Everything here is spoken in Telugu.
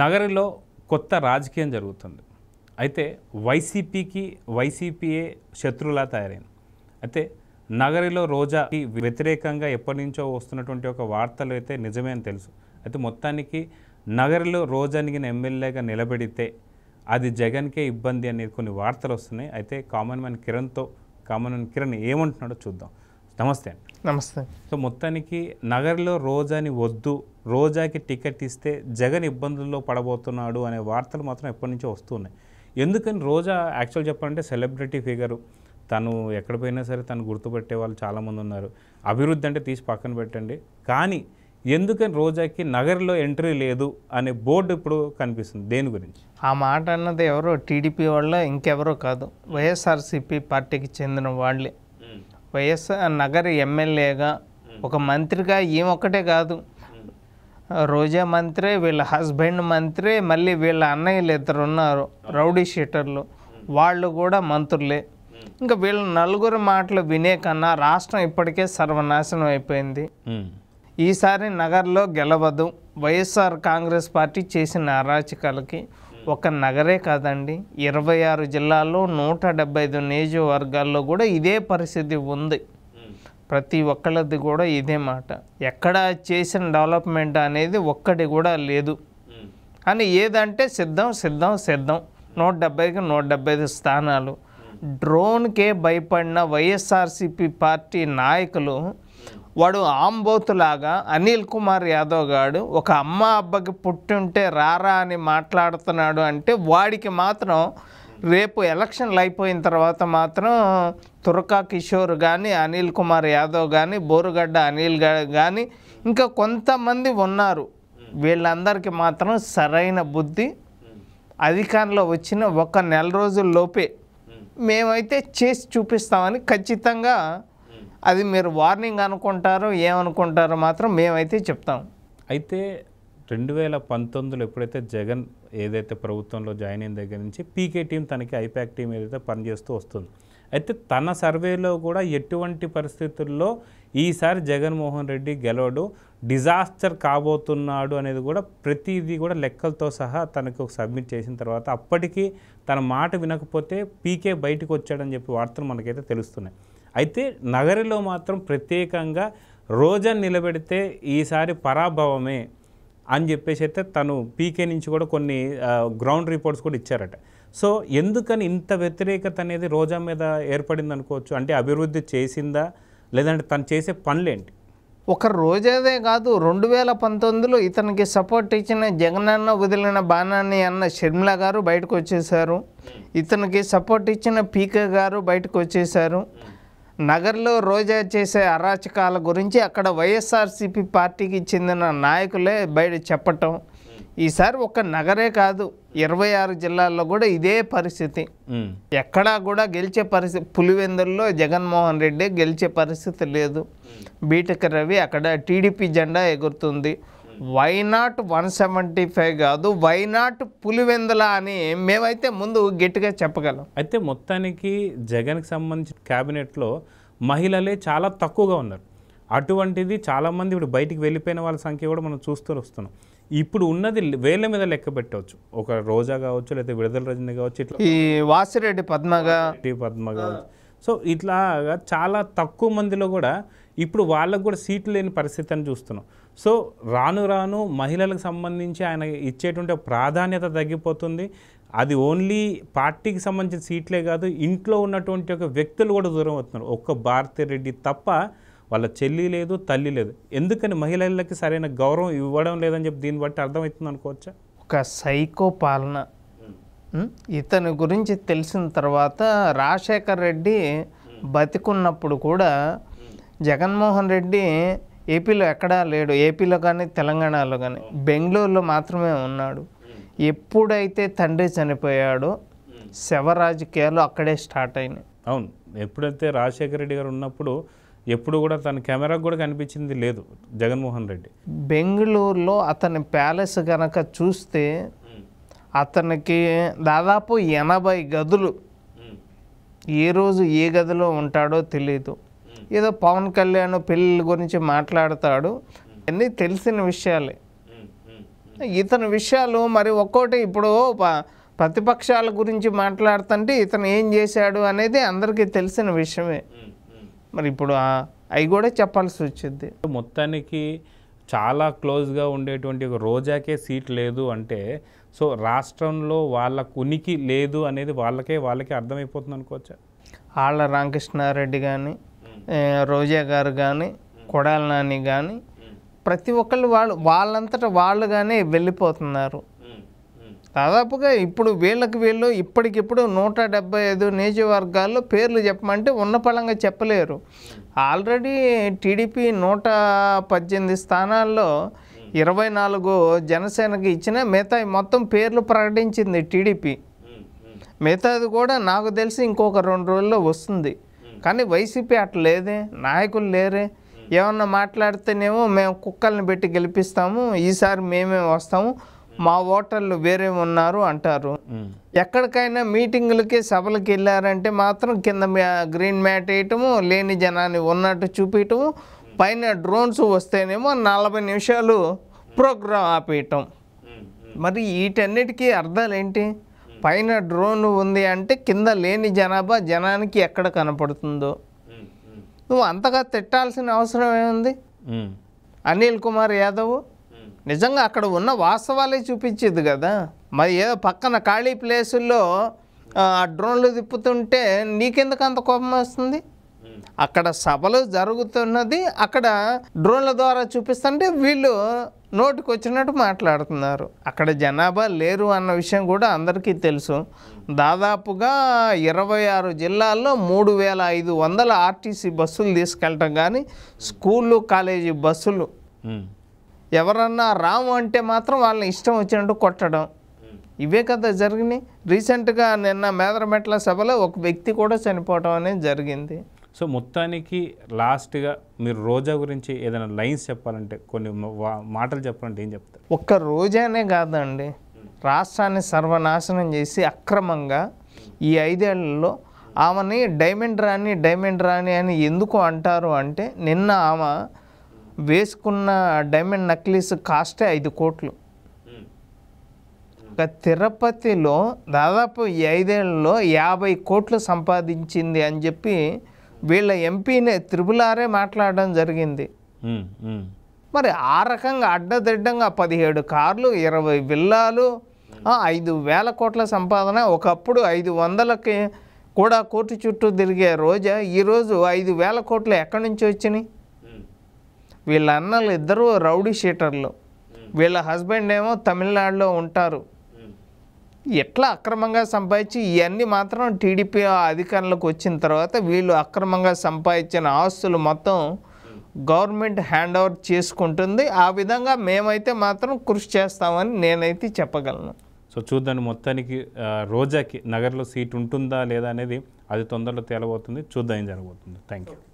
నగరంలో కొత్త రాజకీయం జరుగుతుంది అయితే వైసీపీకి వైసీపీయే శత్రువులా తయారైంది అయితే నగరిలో రోజాకి వ్యతిరేకంగా ఎప్పటి నుంచో వస్తున్నటువంటి ఒక వార్తలు అయితే నిజమే అని తెలుసు అయితే మొత్తానికి నగరిలో రోజానికి ఎమ్మెల్యేగా నిలబెడితే అది జగన్కే ఇబ్బంది అనేది కొన్ని వార్తలు వస్తున్నాయి అయితే కామన్ మ్యాన్ కిరణ్తో కామన్ మ్యాన్ కిరణ్ ఏమంటున్నాడో చూద్దాం నమస్తే నమస్తే సో మొత్తానికి నగర్లో రోజాని వద్దు రోజాకి టికెట్ ఇస్తే జగన్ ఇబ్బందుల్లో పడబోతున్నాడు అనే వార్తలు మాత్రం ఎప్పటి నుంచో వస్తున్నాయి ఎందుకని రోజా యాక్చువల్ చెప్పాలంటే సెలబ్రిటీ ఫిగరు తను ఎక్కడ పోయినా సరే తను గుర్తుపెట్టే వాళ్ళు చాలామంది ఉన్నారు అభివృద్ధి అంటే తీసి పక్కన పెట్టండి కానీ ఎందుకని రోజాకి నగర్లో ఎంట్రీ లేదు అనే బోర్డు ఇప్పుడు కనిపిస్తుంది దేని గురించి ఆ మాట అన్నది ఎవరో టీడీపీ వాళ్ళ ఇంకెవరో కాదు వైఎస్ఆర్సీపీ పార్టీకి చెందిన వాళ్ళే వైఎస్ఆర్ నగర్ ఎమ్మెల్యేగా ఒక మంత్రిగా ఏం ఒక్కటే కాదు రోజా మంత్రే వీళ్ళ హస్బెండ్ మంత్రే మళ్ళీ వీళ్ళ అన్నయ్యలు ఇద్దరు ఉన్నారు రౌడీ షీటర్లు వాళ్ళు కూడా మంత్రులే ఇంకా వీళ్ళ నలుగురు మాటలు వినే కన్నా రాష్ట్రం ఇప్పటికే సర్వనాశనం అయిపోయింది ఈసారి నగర్లో గెలవదు వైఎస్ఆర్ కాంగ్రెస్ పార్టీ చేసిన అరాచకాలకి ఒక నగరే కాదండి ఇరవై ఆరు జిల్లాల్లో నూట డెబ్బై ఐదు నియోజకవర్గాల్లో కూడా ఇదే పరిస్థితి ఉంది ప్రతి ఒక్కళ్ళది కూడా ఇదే మాట ఎక్కడ చేసిన డెవలప్మెంట్ అనేది ఒక్కటి కూడా లేదు అని ఏదంటే సిద్ధం సిద్ధం సిద్ధం నూట డెబ్బైకి నూట డెబ్బై ఐదు స్థానాలు డ్రోన్కే భయపడిన వైఎస్ఆర్సిపి పార్టీ నాయకులు వాడు ఆంబోతులాగా అనిల్ కుమార్ యాదవ్ గాడు ఒక అమ్మ అబ్బకి ఉంటే రారా అని మాట్లాడుతున్నాడు అంటే వాడికి మాత్రం రేపు ఎలక్షన్లు అయిపోయిన తర్వాత మాత్రం తురకా కిషోర్ కానీ అనిల్ కుమార్ యాదవ్ కానీ బోరుగడ్డ అనిల్ కానీ ఇంకా కొంతమంది ఉన్నారు వీళ్ళందరికీ మాత్రం సరైన బుద్ధి అధికారంలో వచ్చిన ఒక నెల రోజుల్లోపే మేమైతే చేసి చూపిస్తామని ఖచ్చితంగా అది మీరు వార్నింగ్ అనుకుంటారో ఏమనుకుంటారో మాత్రం మేమైతే చెప్తాం అయితే రెండు వేల పంతొమ్మిదిలో ఎప్పుడైతే జగన్ ఏదైతే ప్రభుత్వంలో జాయిన్ అయిన దగ్గర నుంచి పీకే టీం తనకి ఐపాక్ టీం ఏదైతే పనిచేస్తూ వస్తుంది అయితే తన సర్వేలో కూడా ఎటువంటి పరిస్థితుల్లో ఈసారి జగన్మోహన్ రెడ్డి గెలవడు డిజాస్టర్ కాబోతున్నాడు అనేది కూడా ప్రతిదీ కూడా లెక్కలతో సహా తనకు సబ్మిట్ చేసిన తర్వాత అప్పటికీ తన మాట వినకపోతే పీకే బయటకు వచ్చాడని చెప్పి వార్తలు మనకైతే తెలుస్తున్నాయి అయితే నగరిలో మాత్రం ప్రత్యేకంగా రోజా నిలబెడితే ఈసారి పరాభవమే అని చెప్పేసి అయితే తను పీకే నుంచి కూడా కొన్ని గ్రౌండ్ రిపోర్ట్స్ కూడా ఇచ్చారట సో ఎందుకని ఇంత వ్యతిరేకత అనేది రోజా మీద ఏర్పడింది అనుకోవచ్చు అంటే అభివృద్ధి చేసిందా లేదంటే తను చేసే పనులేంటి ఒక రోజాదే కాదు రెండు వేల పంతొమ్మిదిలో ఇతనికి సపోర్ట్ ఇచ్చిన జగన్ అన్న వదిలిన బాణాన్ని అన్న షర్మిల గారు బయటకు వచ్చేశారు ఇతనికి సపోర్ట్ ఇచ్చిన పీకే గారు బయటకు వచ్చేశారు నగర్లో రోజా చేసే అరాచకాల గురించి అక్కడ వైఎస్ఆర్సీపీ పార్టీకి చెందిన నాయకులే బయట చెప్పటం ఈసారి ఒక నగరే కాదు ఇరవై ఆరు జిల్లాల్లో కూడా ఇదే పరిస్థితి ఎక్కడా కూడా గెలిచే పరిస్థితి పులివెందుల్లో జగన్మోహన్ రెడ్డి గెలిచే పరిస్థితి లేదు బీటక రవి అక్కడ టీడీపీ జెండా ఎగురుతుంది why not one seventy five కాదు వై నాట్ పులివెందుల అని మేమైతే ముందు గట్టిగా చెప్పగలం అయితే మొత్తానికి జగన్కి సంబంధించిన క్యాబినెట్లో మహిళలే చాలా తక్కువగా ఉన్నారు అటువంటిది చాలామంది ఇప్పుడు బయటికి వెళ్ళిపోయిన వాళ్ళ సంఖ్య కూడా మనం చూస్తూ వస్తున్నాం ఇప్పుడు ఉన్నది వేల మీద లెక్క పెట్టవచ్చు ఒక రోజా కావచ్చు లేదా విడుదల రజని కావచ్చు ఇట్లా ఈ వాసిరెడ్డి పద్మగా పద్మ కావచ్చు సో ఇట్లాగా చాలా తక్కువ మందిలో కూడా ఇప్పుడు వాళ్ళకు కూడా సీట్లు లేని పరిస్థితి అని చూస్తున్నాం సో రాను రాను మహిళలకు సంబంధించి ఆయన ఇచ్చేటువంటి ప్రాధాన్యత తగ్గిపోతుంది అది ఓన్లీ పార్టీకి సంబంధించిన సీట్లే కాదు ఇంట్లో ఉన్నటువంటి ఒక వ్యక్తులు కూడా దూరం అవుతున్నారు ఒక్క భారతిరెడ్డి తప్ప వాళ్ళ చెల్లి లేదు తల్లి లేదు ఎందుకని మహిళలకి సరైన గౌరవం ఇవ్వడం లేదని చెప్పి దీన్ని బట్టి అర్థమవుతుంది అనుకోవచ్చా ఒక సైకో పాలన ఇతని గురించి తెలిసిన తర్వాత రాజశేఖర్ రెడ్డి బతికున్నప్పుడు కూడా జగన్మోహన్ రెడ్డి ఏపీలో ఎక్కడా లేడు ఏపీలో కానీ తెలంగాణలో కానీ బెంగళూరులో మాత్రమే ఉన్నాడు ఎప్పుడైతే తండ్రి చనిపోయాడో శవ రాజకీయాలు అక్కడే స్టార్ట్ అయినాయి అవును ఎప్పుడైతే రాజశేఖర రెడ్డి గారు ఉన్నప్పుడు ఎప్పుడు కూడా తన కెమెరాకు కూడా కనిపించింది లేదు జగన్మోహన్ రెడ్డి బెంగళూరులో అతని ప్యాలెస్ కనుక చూస్తే అతనికి దాదాపు ఎనభై గదులు ఏ రోజు ఏ గదిలో ఉంటాడో తెలియదు ఏదో పవన్ కళ్యాణ్ పెళ్ళిళ్ళ గురించి మాట్లాడతాడు అన్నీ తెలిసిన విషయాలే ఇతని విషయాలు మరి ఒక్కోటి ఇప్పుడు ప్రతిపక్షాల గురించి మాట్లాడుతుంటే ఇతను ఏం చేశాడు అనేది అందరికీ తెలిసిన విషయమే మరి ఇప్పుడు అవి కూడా చెప్పాల్సి వచ్చింది మొత్తానికి చాలా క్లోజ్గా ఉండేటువంటి ఒక రోజాకే సీట్ లేదు అంటే సో రాష్ట్రంలో వాళ్ళ ఉనికి లేదు అనేది వాళ్ళకే వాళ్ళకే అర్థమైపోతుంది అనుకోవచ్చా ఆళ్ళ రామకృష్ణారెడ్డి కానీ రోజా గారు కానీ కొడాల నాని కానీ ప్రతి ఒక్కళ్ళు వాళ్ళు వాళ్ళంతటా వాళ్ళుగానే వెళ్ళిపోతున్నారు దాదాపుగా ఇప్పుడు వీళ్ళకి వీళ్ళు ఇప్పటికిప్పుడు నూట డెబ్బై ఐదు నియోజకవర్గాల్లో పేర్లు చెప్పమంటే ఉన్న పలంగా చెప్పలేరు ఆల్రెడీ టీడీపీ నూట పద్దెనిమిది స్థానాల్లో ఇరవై నాలుగు జనసేనకి ఇచ్చిన మిగతా మొత్తం పేర్లు ప్రకటించింది టీడీపీ మిగతాది కూడా నాకు తెలిసి ఇంకొక రెండు రోజుల్లో వస్తుంది కానీ వైసీపీ అట్లా లేదే నాయకులు లేరే ఏమన్నా మాట్లాడితేనేమో మేము కుక్కల్ని పెట్టి గెలిపిస్తాము ఈసారి మేమే వస్తాము మా ఓటర్లు వేరే ఉన్నారు అంటారు ఎక్కడికైనా మీటింగులకి సభలకి వెళ్ళారంటే మాత్రం కింద గ్రీన్ మ్యాట్ వేయటము లేని జనాన్ని ఉన్నట్టు చూపించటము పైన డ్రోన్స్ వస్తేనేమో నలభై నిమిషాలు ప్రోగ్రాం ఆపేయటం మరి వీటన్నిటికీ అర్థాలు ఏంటి పైన డ్రోన్ ఉంది అంటే కింద లేని జనాభా జనానికి ఎక్కడ కనపడుతుందో నువ్వు అంతగా తిట్టాల్సిన అవసరం ఏముంది అనిల్ కుమార్ యాదవ్ నిజంగా అక్కడ ఉన్న వాస్తవాలే చూపించేది కదా మరి ఏదో పక్కన ఖాళీ ప్లేసుల్లో ఆ డ్రోన్లు తిప్పుతుంటే నీకెందుకు అంత కోపం వస్తుంది అక్కడ సభలు జరుగుతున్నది అక్కడ డ్రోన్ల ద్వారా చూపిస్తుంటే వీళ్ళు నోటికి వచ్చినట్టు మాట్లాడుతున్నారు అక్కడ జనాభా లేరు అన్న విషయం కూడా అందరికీ తెలుసు దాదాపుగా ఇరవై ఆరు జిల్లాల్లో మూడు వేల ఐదు వందల ఆర్టీసీ బస్సులు తీసుకెళ్ళటం కానీ స్కూళ్ళు కాలేజీ బస్సులు ఎవరన్నా రాము అంటే మాత్రం వాళ్ళని ఇష్టం వచ్చినట్టు కొట్టడం ఇవే కదా జరిగినాయి రీసెంట్గా నిన్న మేదరమెట్ల సభలో ఒక వ్యక్తి కూడా చనిపోవడం అనేది జరిగింది సో మొత్తానికి లాస్ట్గా మీరు రోజా గురించి ఏదైనా లైన్స్ చెప్పాలంటే కొన్ని మాటలు చెప్పాలంటే ఏం చెప్తారు ఒక్క రోజానే కాదండి రాష్ట్రాన్ని సర్వనాశనం చేసి అక్రమంగా ఈ ఐదేళ్లలో ఆమెని డైమండ్ రాణి డైమండ్ రాణి అని ఎందుకు అంటారు అంటే నిన్న ఆమె వేసుకున్న డైమండ్ నక్లీస్ కాస్టే ఐదు కోట్లు ఒక తిరుపతిలో దాదాపు ఈ ఐదేళ్లలో యాభై కోట్లు సంపాదించింది అని చెప్పి వీళ్ళ ఎంపీనే త్రిపులారే మాట్లాడడం జరిగింది మరి ఆ రకంగా అడ్డదిడ్డంగా పదిహేడు కార్లు ఇరవై విల్లాలు ఐదు వేల కోట్ల సంపాదన ఒకప్పుడు ఐదు వందలకి కూడా కోర్టు చుట్టూ తిరిగే రోజా ఈరోజు ఐదు వేల కోట్లు ఎక్కడి నుంచి వచ్చినాయి వీళ్ళ అన్నలు ఇద్దరు రౌడీ షీటర్లు వీళ్ళ హస్బెండ్ ఏమో తమిళనాడులో ఉంటారు ఎట్లా అక్రమంగా సంపాదించి ఇవన్నీ మాత్రం టీడీపీ అధికారంలోకి వచ్చిన తర్వాత వీళ్ళు అక్రమంగా సంపాదించిన ఆస్తులు మొత్తం గవర్నమెంట్ హ్యాండ్ ఓవర్ చేసుకుంటుంది ఆ విధంగా మేమైతే మాత్రం కృషి చేస్తామని నేనైతే చెప్పగలను సో చూద్దాం మొత్తానికి రోజాకి నగర్లో సీట్ ఉంటుందా లేదా అనేది అది తొందరలో తేలబోతుంది చూద్దాం ఏం జరగబోతుంది థ్యాంక్ యూ